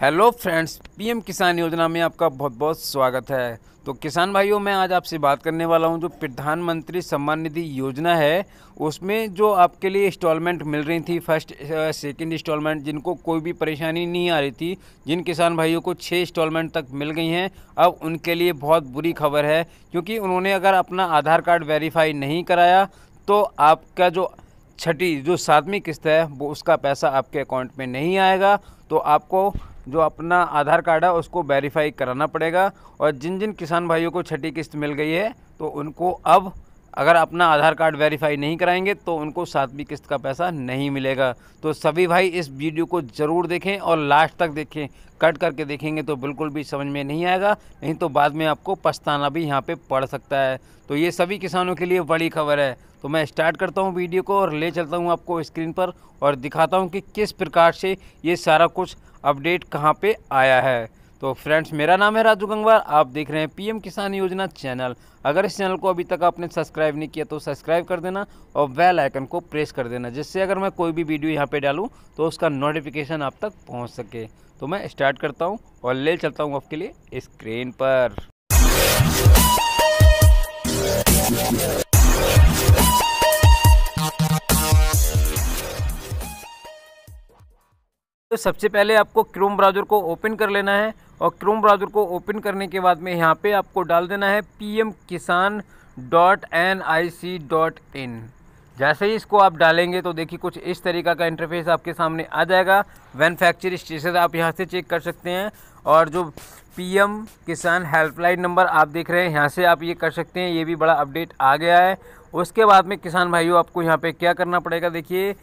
hello friends PM किसान योजना में आपका बहुत बहुत स्वागत है तो किसान भाइयों मैं आज आपसे बात करने वाला हूं जो प्रधानमंत्री सम्मान निधि योजना है उसमें जो आपके लिए इंस्टॉलमेंट मिल रही थी फर्स्ट सेकंड इंस्टॉलमेंट जिनको कोई भी परेशानी नहीं आ रही थी जिन किसान भाइयों को छः इंस्टॉलमेंट तक मिल गई हैं अब उनके लिए बहुत बुरी खबर है क्योंकि उन्होंने अगर अपना आधार कार्ड वेरीफाई नहीं कराया तो आपका जो छठी जो सातवीं किस्त है वो उसका पैसा आपके अकाउंट में नहीं आएगा तो आपको जो अपना आधार कार्ड है उसको वेरीफाई कराना पड़ेगा और जिन जिन किसान भाइयों को छठी किस्त मिल गई है तो उनको अब अगर अपना आधार कार्ड वेरीफाई नहीं कराएंगे तो उनको सातवीं किस्त का पैसा नहीं मिलेगा तो सभी भाई इस वीडियो को ज़रूर देखें और लास्ट तक देखें कट करके देखेंगे तो बिल्कुल भी समझ में नहीं आएगा नहीं तो बाद में आपको पछताना भी यहाँ पे पड़ सकता है तो ये सभी किसानों के लिए बड़ी खबर है तो मैं स्टार्ट करता हूँ वीडियो को और ले चलता हूँ आपको स्क्रीन पर और दिखाता हूँ कि किस प्रकार से ये सारा कुछ अपडेट कहाँ पर आया है तो फ्रेंड्स मेरा नाम है राजू गंगवार आप देख रहे हैं पीएम किसान योजना चैनल अगर इस चैनल को अभी तक आपने सब्सक्राइब नहीं किया तो सब्सक्राइब कर देना और बेल आइकन को प्रेस कर देना जिससे अगर मैं कोई भी वीडियो यहाँ पे डालूँ तो उसका नोटिफिकेशन आप तक पहुँच सके तो मैं स्टार्ट करता हूँ और ले चलता हूँ आपके लिए स्क्रीन पर तो सबसे पहले आपको क्रोम ब्राउज़र को ओपन कर लेना है और क्रोम ब्राउज़र को ओपन करने के बाद में यहाँ पे आपको डाल देना है M Kisan dot N I C dot in जैसे ही इसको आप डालेंगे तो देखिए कुछ इस तरीका का इंटरफेस आपके सामने आ जाएगा मैनुफैक्चर स्टेशन आप यहाँ से चेक कर सकते हैं और जो पीएम किसान हेल्पलाइन नंबर आप देख रहे हैं यहाँ से आप ये कर सकते हैं ये भी बड़ा अपडेट आ गया है उसके बाद में किसान भाइयों आपको यहाँ पे क्या करना पड़ेगा देखिए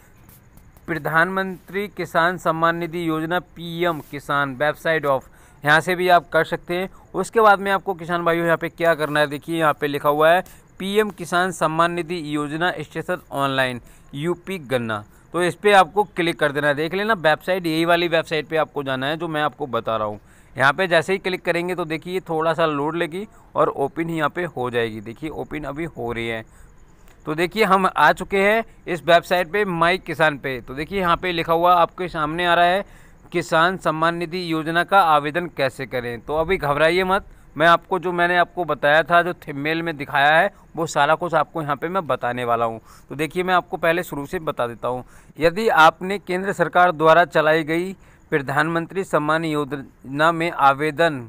प्रधानमंत्री किसान सम्मान निधि योजना पीएम किसान वेबसाइट ऑफ यहाँ से भी आप कर सकते हैं उसके बाद में आपको किसान भाइयों यहाँ पे क्या करना है देखिए यहाँ पे लिखा हुआ है पीएम किसान सम्मान निधि योजना स्टेशन ऑनलाइन यूपी गन्ना तो इस पर आपको क्लिक कर देना है देख लेना वेबसाइट यही वाली वेबसाइट पर आपको जाना है जो मैं आपको बता रहा हूँ यहाँ पे जैसे ही क्लिक करेंगे तो देखिए थोड़ा सा लोड लेगी और ओपन ही यहाँ पे हो जाएगी देखिए ओपन अभी हो रही है तो देखिए हम आ चुके हैं इस वेबसाइट पे माई किसान पे तो देखिए यहाँ पे लिखा हुआ आपके सामने आ रहा है किसान सम्मान निधि योजना का आवेदन कैसे करें तो अभी घबराइए मत मैं आपको जो मैंने आपको बताया था जो थेमेल में दिखाया है वो सारा कुछ आपको यहाँ पे मैं बताने वाला हूँ तो देखिए मैं आपको पहले शुरू से बता देता हूँ यदि आपने केंद्र सरकार द्वारा चलाई गई प्रधानमंत्री सम्मान योजना में आवेदन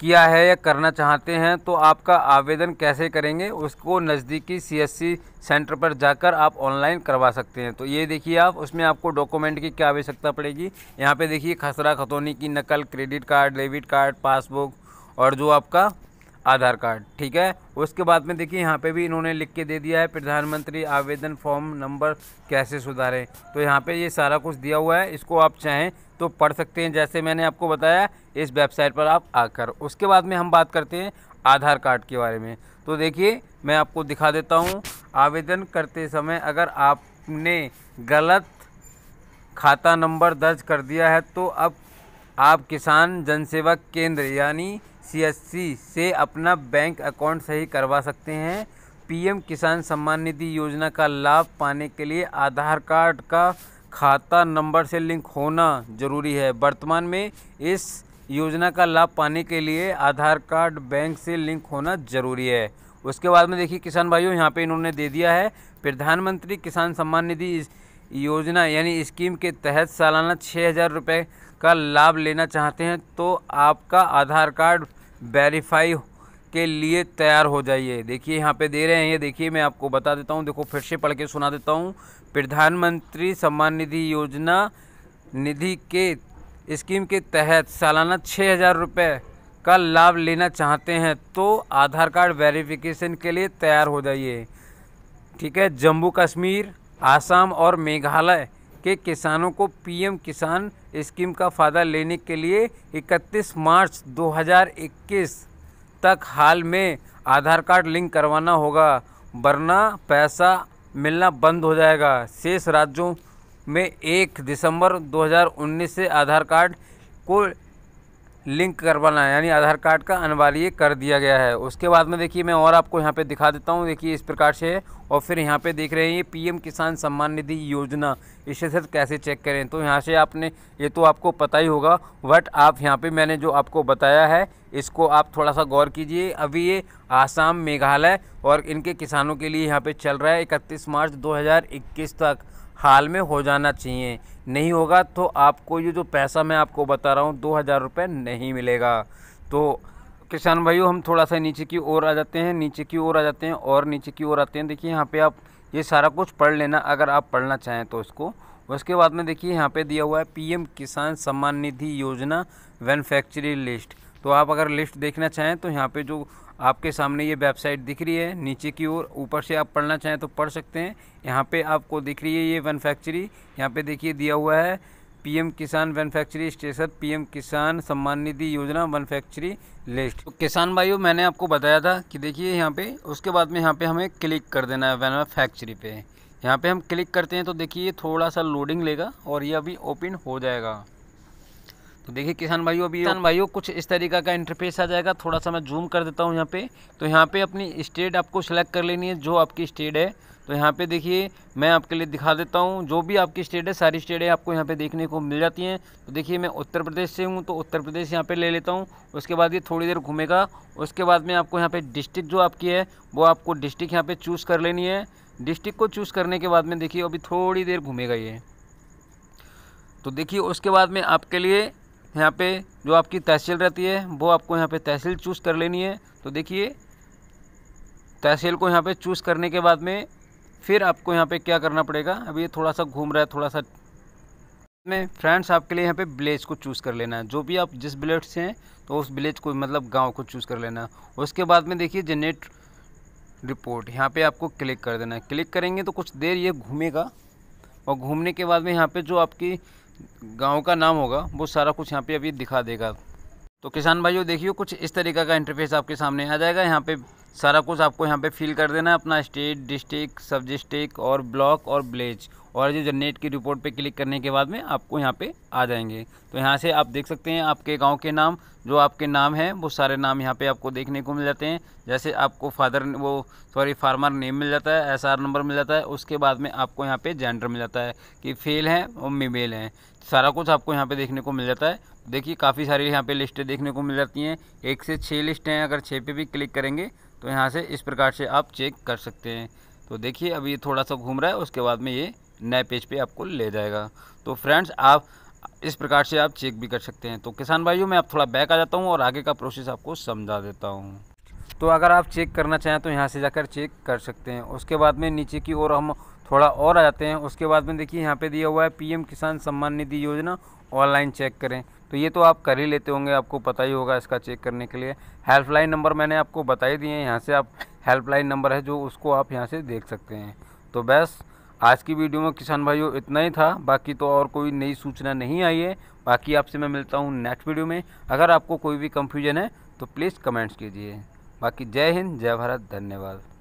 किया है या करना चाहते हैं तो आपका आवेदन कैसे करेंगे उसको नज़दीकी सीएससी सेंटर पर जाकर आप ऑनलाइन करवा सकते हैं तो ये देखिए आप उसमें आपको डॉक्यूमेंट की क्या आवश्यकता पड़ेगी यहाँ पे देखिए खसरा खतौनी की नकल credit card debit card passbook और जो आपका आधार कार्ड ठीक है उसके बाद में देखिए यहाँ पे भी इन्होंने लिख के दे दिया है प्रधानमंत्री आवेदन फॉर्म नंबर कैसे सुधारें तो यहाँ पे ये सारा कुछ दिया हुआ है इसको आप चाहें तो पढ़ सकते हैं जैसे मैंने आपको बताया इस वेबसाइट पर आप आकर उसके बाद में हम बात करते हैं आधार कार्ड के बारे में तो देखिए मैं आपको दिखा देता हूँ आवेदन करते समय अगर आपने गलत खाता नंबर दर्ज कर दिया है तो अब आप किसान जनसेवा केंद्र यानी सी से अपना बैंक अकाउंट सही करवा सकते हैं पीएम किसान सम्मान निधि योजना का लाभ पाने के लिए आधार कार्ड का खाता नंबर से लिंक होना जरूरी है वर्तमान में इस योजना का लाभ पाने के लिए आधार कार्ड बैंक से लिंक होना जरूरी है उसके बाद में देखिए किसान भाइयों यहाँ पे इन्होंने दे दिया है प्रधानमंत्री किसान सम्मान निधि योजना यानी स्कीम के तहत सालाना छः हज़ार रुपये का लाभ लेना चाहते हैं तो आपका आधार कार्ड वेरीफाई के लिए तैयार हो जाइए देखिए यहाँ पे दे रहे हैं ये देखिए मैं आपको बता देता हूँ देखो फिर से पढ़ के सुना देता हूँ प्रधानमंत्री सम्मान निधि योजना निधि के स्कीम के तहत सालाना छः हज़ार रुपये का लाभ लेना चाहते हैं तो आधार कार्ड वेरिफिकेशन के लिए तैयार हो जाइए ठीक है जम्मू कश्मीर आसाम और मेघालय के किसानों को पीएम किसान स्कीम का फ़ायदा लेने के लिए 31 मार्च 2021 तक हाल में आधार कार्ड लिंक करवाना होगा वरना पैसा मिलना बंद हो जाएगा शेष राज्यों में 1 दिसंबर 2019 से आधार कार्ड को लिंक करवाना है यानी आधार कार्ड का अनिवार्य कर दिया गया है उसके बाद में देखिए मैं और आपको यहाँ पे दिखा देता हूँ देखिए इस प्रकार से और फिर यहाँ पे देख रहे हैं ये पीएम किसान सम्मान निधि योजना इसे सिर्फ कैसे चेक करें तो यहाँ से आपने ये तो आपको पता ही होगा बट आप यहाँ पे मैंने जो आपको बताया है इसको आप थोड़ा सा गौर कीजिए अभी ये आसाम मेघालय और इनके किसानों के लिए यहाँ पर चल रहा है इकतीस मार्च दो तक हाल में हो जाना चाहिए नहीं होगा तो आपको ये जो पैसा मैं आपको बता रहा हूँ दो हज़ार रुपये नहीं मिलेगा तो किसान भाइयों हम थोड़ा सा नीचे की ओर आ जाते हैं नीचे की ओर आ जाते हैं और नीचे की ओर आते हैं देखिए यहाँ पे आप ये सारा कुछ पढ़ लेना अगर आप पढ़ना चाहें तो इसको उसके बाद में देखिए यहाँ पे दिया हुआ है पीएम किसान सम्मान निधि योजना मैनुफैक्चरिंग लिस्ट तो आप अगर लिस्ट देखना चाहें तो यहाँ पे जो आपके सामने ये वेबसाइट दिख रही है नीचे की ओर ऊपर से आप पढ़ना चाहें तो पढ़ सकते हैं यहाँ पे आपको दिख रही है ये मैनुफैक्चरी यहाँ पे देखिए दिया हुआ है पीएम किसान मैनुफैक्चरी स्टेशन पीएम किसान सम्मान निधि योजना मैनुफैक्चरी लिस्ट तो किसान भाइयों मैंने आपको बताया था कि देखिए यहाँ पे उसके बाद में यहाँ पर हमें क्लिक कर देना है मैनुफैक्चरी पे यहाँ पे हम क्लिक करते हैं तो देखिए ये थोड़ा सा लोडिंग लेगा और ये अभी ओपन हो जाएगा तो देखिए किसान भाइयों अभी किसान भाइयों कुछ इस तरीका का इंटरफेस आ जाएगा थोड़ा सा मैं जूम कर देता हूँ यहाँ पे तो यहाँ पे अपनी स्टेट आपको सेलेक्ट कर लेनी है जो आपकी स्टेट है तो यहाँ पे देखिए मैं आपके लिए दिखा देता हूँ जो भी आपकी स्टेट है सारी स्टेटें आपको यहाँ पे देखने को मिल जाती हैं तो देखिए मैं उत्तर प्रदेश से हूँ तो उत्तर प्रदेश यहाँ पे ले लेता हूँ उसके बाद ये थोड़ी देर घूमेगा उसके बाद में आपको यहाँ पे डिस्ट्रिक्ट जो आपकी है वो आपको डिस्ट्रिक्ट यहाँ पर चूज़ कर लेनी है डिस्ट्रिक्ट को चूज़ करने के बाद में देखिए अभी थोड़ी देर घूमेगा ये तो देखिए उसके बाद में आपके लिए यहाँ पे जो आपकी तहसील रहती है वो आपको यहाँ पे तहसील चूज़ कर लेनी है तो देखिए तहसील को यहाँ पे चूज़ करने के बाद में फिर आपको यहाँ पे क्या करना पड़ेगा अभी ये थोड़ा सा घूम रहा है थोड़ा सा में फ्रेंड्स आपके लिए यहाँ पे विलेज को चूज़ कर लेना है जो भी आप जिस विलेज से हैं तो उस विलेज को मतलब गाँव को चूज़ कर लेना उसके बाद में देखिए जनरेट रिपोर्ट यहाँ पे आपको क्लिक कर देना है क्लिक करेंगे तो कुछ देर ये घूमेगा और घूमने के बाद में यहाँ पे जो आपकी गांव का नाम होगा वो सारा कुछ यहाँ पे अभी दिखा देगा तो किसान भाइयों देखिए कुछ इस तरीके का इंटरफेस आपके सामने आ जाएगा यहाँ पे सारा कुछ आपको यहाँ पे फिल कर देना है अपना स्टेट डिस्ट्रिक्ट सब डिस्ट्रिक्ट और ब्लॉक और विलेज और जो जनरेट की रिपोर्ट पे क्लिक करने के बाद में आपको यहाँ पे आ जाएंगे तो यहाँ से आप देख सकते हैं आपके गांव के नाम जो आपके नाम हैं वो सारे नाम यहाँ पे आपको देखने को मिल जाते हैं जैसे आपको फादर वो सॉरी फार्मर नेम मिल जाता है एस नंबर मिल जाता है उसके बाद में आपको यहाँ पर जेंडर मिल जाता है कि फेल हैं और मेल हैं सारा कुछ आपको यहाँ पर देखने को मिल जाता है देखिए काफ़ी सारी यहाँ पर लिस्टें देखने को मिल जाती हैं एक से छः लिस्ट हैं अगर छः पे भी क्लिक करेंगे तो यहाँ से इस प्रकार से आप चेक कर सकते हैं तो देखिए अभी ये थोड़ा सा घूम रहा है उसके बाद में ये नए पेज पे आपको ले जाएगा तो फ्रेंड्स आप इस प्रकार से आप चेक भी कर सकते हैं तो किसान भाइयों मैं आप थोड़ा बैक आ जाता हूँ और आगे का प्रोसेस आपको समझा देता हूँ तो अगर आप चेक करना चाहें तो यहाँ से जाकर चेक कर सकते हैं उसके बाद में नीचे की ओर हम थोड़ा और आ जाते हैं उसके बाद में देखिए यहाँ पे दिया हुआ है पीएम किसान सम्मान निधि योजना ऑनलाइन चेक करें तो ये तो आप कर ही लेते होंगे आपको पता ही होगा इसका चेक करने के लिए हेल्पलाइन नंबर मैंने आपको बता ही दिए हैं यहाँ से आप हेल्पलाइन नंबर है जो उसको आप यहाँ से देख सकते हैं तो बस आज की वीडियो में किसान भाइयों इतना ही था बाकी तो और कोई नई सूचना नहीं आई है बाकी आपसे मैं मिलता हूँ नेक्स्ट वीडियो में अगर आपको कोई भी कंफ्यूजन है तो प्लीज़ कमेंट्स कीजिए बाकी जय हिंद जय भारत धन्यवाद